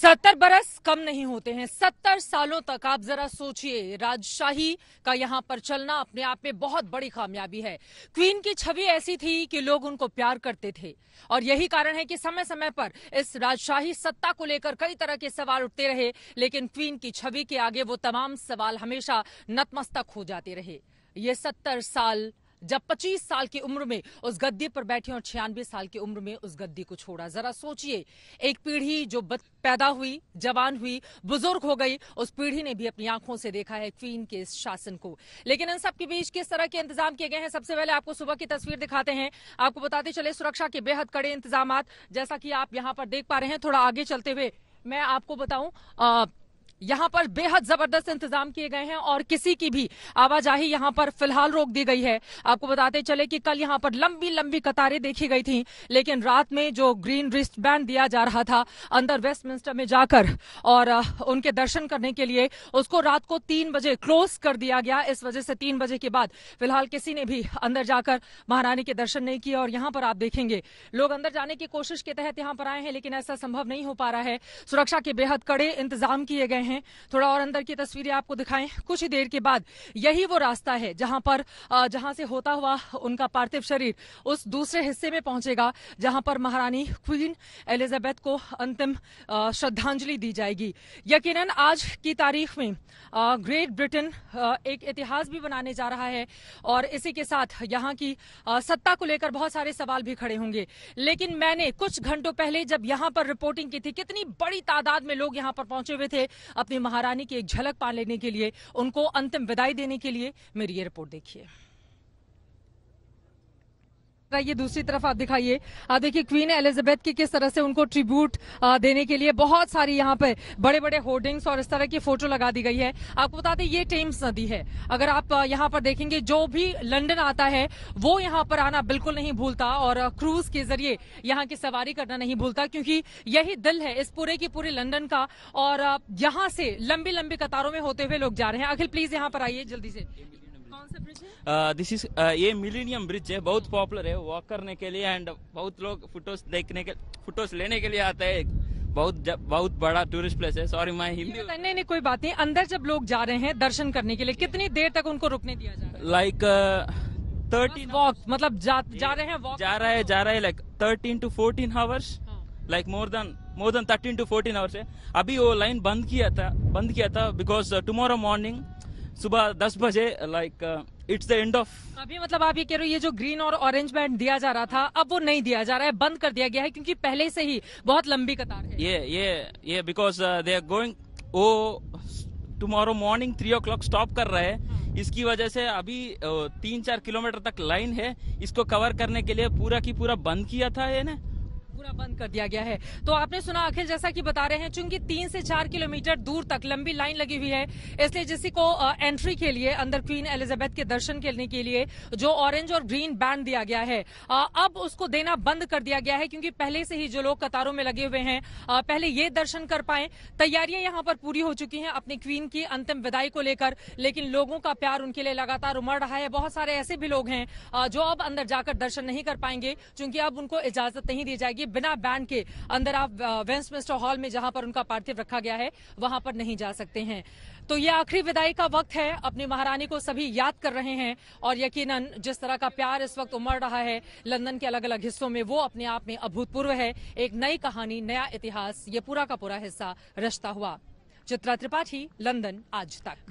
सत्तर बरस कम नहीं होते हैं सत्तर सालों तक आप जरा सोचिए राजशाही का यहाँ पर चलना अपने आप में बहुत बड़ी कामयाबी है क्वीन की छवि ऐसी थी कि लोग उनको प्यार करते थे और यही कारण है कि समय समय पर इस राजशाही सत्ता को लेकर कई तरह के सवाल उठते रहे लेकिन क्वीन की छवि के आगे वो तमाम सवाल हमेशा नतमस्तक हो जाते रहे ये सत्तर साल जब 25 साल की उम्र में उस गद्दी पर बैठे और छियानवे साल की उम्र में उस गद्दी को छोड़ा जरा सोचिए एक पीढ़ी जो पैदा हुई जवान हुई बुजुर्ग हो गई उस पीढ़ी ने भी अपनी आंखों से देखा है क्वीन के इस शासन को लेकिन इन सबके बीच किस तरह के इंतजाम किए गए हैं सबसे पहले आपको सुबह की तस्वीर दिखाते हैं आपको बताते चले सुरक्षा के बेहद कड़े इंतजाम जैसा की आप यहाँ पर देख पा रहे हैं थोड़ा आगे चलते हुए मैं आपको बताऊं यहाँ पर बेहद जबरदस्त इंतजाम किए गए हैं और किसी की भी आवाजाही यहाँ पर फिलहाल रोक दी गई है आपको बताते चले कि कल यहाँ पर लंबी लंबी कतारें देखी गई थी लेकिन रात में जो ग्रीन रिस्ट बैंड दिया जा रहा था अंदर वेस्टमिंस्टर में जाकर और उनके दर्शन करने के लिए उसको रात को तीन बजे क्लोज कर दिया गया इस वजह से तीन बजे के बाद फिलहाल किसी ने भी अंदर जाकर महारानी के दर्शन नहीं किए और यहाँ पर आप देखेंगे लोग अंदर जाने की कोशिश के तहत यहाँ पर आए हैं लेकिन ऐसा संभव नहीं हो पा रहा है सुरक्षा के बेहद कड़े इंतजाम किए गए हैं हैं थोड़ा और अंदर की तस्वीरें आपको दिखाएं कुछ ही देर के बाद यही वो रास्ता है जहां पर जहां से होता हुआ उनका पार्थिव शरीर उस दूसरे हिस्से में पहुंचेगा जहां पर महारानी क्वीन एलिजाबेथ को अंतिम श्रद्धांजलि दी जाएगी यकीनन आज की तारीख में ग्रेट ब्रिटेन एक इतिहास भी बनाने जा रहा है और इसी के साथ यहाँ की सत्ता को लेकर बहुत सारे सवाल भी खड़े होंगे लेकिन मैंने कुछ घंटों पहले जब यहाँ पर रिपोर्टिंग की थी कितनी बड़ी तादाद में लोग यहाँ पर पहुंचे हुए थे अपनी महारानी की एक झलक पा लेने के लिए उनको अंतिम विदाई देने के लिए मेरी ये रिपोर्ट देखिए ये दूसरी तरफ आप दिखाइए देखिए क्वीन एलिजाबेथ की किस तरह से उनको ट्रिब्यूट देने के लिए बहुत सारी यहाँ पे बड़े बड़े होर्डिंग्स और इस तरह की फोटो लगा दी गई है आपको बता दें ये टेम्स नदी है अगर आप यहाँ पर देखेंगे जो भी लंदन आता है वो यहाँ पर आना बिल्कुल नहीं भूलता और क्रूज के जरिए यहाँ की सवारी करना नहीं भूलता क्योंकि यही दिल है इस पूरे की पूरे लंदन का और यहाँ से लंबी लंबी कतारों में होते हुए लोग जा रहे हैं अखिल प्लीज यहाँ पर आइए जल्दी से कौन सा ब्रिज है दिस uh, इज uh, ये मिलीनियम ब्रिज है बहुत पॉपुलर है वॉक करने के लिए एंड बहुत लोग फोटोज देखने के फोटोज लेने के लिए आते हैं बहुत बहुत बड़ा टूरिस्ट प्लेस है सॉरी मैं हिंदी नहीं नहीं कोई बात नहीं अंदर जब लोग जा रहे हैं दर्शन करने के लिए कितनी देर तक उनको रुकने दिया जाए लाइक थर्टीन वॉक मतलब जा, जा रहे हैं वॉक जा रहा है जा रहा है like thirteen to fourteen hours like more than more than thirteen to fourteen hours है अभी वो लाइन बंद किया था बंद किया था बिकॉज टुमारो मॉर्निंग सुबह दस बजे like it's the end of अभी मतलब आप ये कह रहे हो ये जो ग्रीन और ऑरेंज बैंड दिया जा रहा था अब वो नहीं दिया जा रहा है बंद कर दिया गया है क्योंकि पहले से ही बहुत लंबी कतार है ये ये ये बिकॉज दे आर गोइंग वो tomorrow morning three o'clock stop कर रहे हैं हाँ। इसकी वजह से अभी uh, तीन चार किलोमीटर तक लाइन है इसको कवर करने के लिए पूरा की पूरा बंद किया था ये ना पूरा बंद कर दिया गया है तो आपने सुना आखिर जैसा कि बता रहे हैं चूंकि तीन से चार किलोमीटर दूर तक लंबी लाइन लगी हुई है इसलिए जिस को एंट्री के लिए अंदर क्वीन एलिजाबेथ के दर्शन करने के लिए जो ऑरेंज और ग्रीन बैंड दिया गया है अब उसको देना बंद कर दिया गया है क्योंकि पहले से ही जो लोग कतारों में लगे हुए हैं पहले ये दर्शन कर पाए तैयारियां यहां पर पूरी हो चुकी हैं अपनी क्वीन की अंतिम विदाई को लेकर लेकिन लोगों का प्यार उनके लिए लगातार उमड़ रहा है बहुत सारे ऐसे भी लोग हैं जो अब अंदर जाकर दर्शन नहीं कर पाएंगे क्योंकि अब उनको इजाजत नहीं दी जाएगी बिना बैन के अंदर आप वेस्टमिंस्टर हॉल में जहां पर उनका पार्थिव रखा गया है वहां पर नहीं जा सकते हैं तो ये आखिरी विदाई का वक्त है अपनी महारानी को सभी याद कर रहे हैं और यकीनन जिस तरह का प्यार इस वक्त उमड़ रहा है लंदन के अलग अलग हिस्सों में वो अपने आप में अभूतपूर्व है एक नई कहानी नया इतिहास ये पूरा का पूरा हिस्सा रचता हुआ चित्रा त्रिपाठी लंदन आज तक